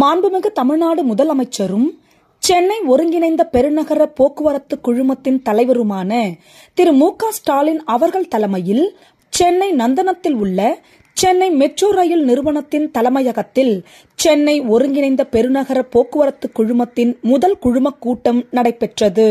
மாண்புமிகு தமிழ்நாடு முதலமைச்சரும் சென்னை ஒருங்கிணைந்த பெருநகர போக்குவரத்து குழுமத்தின் தலைவருமான திரு மு ஸ்டாலின் அவர்கள் தலைமையில் சென்னை நந்தனத்தில் உள்ள சென்னை மெட்ரோ ரயில் நிறுவனத்தின் தலைமையகத்தில் சென்னை ஒருங்கிணைந்த பெருநகர போக்குவரத்து குழுமத்தின் முதல் குழுமக் கூட்டம் நடைபெற்றது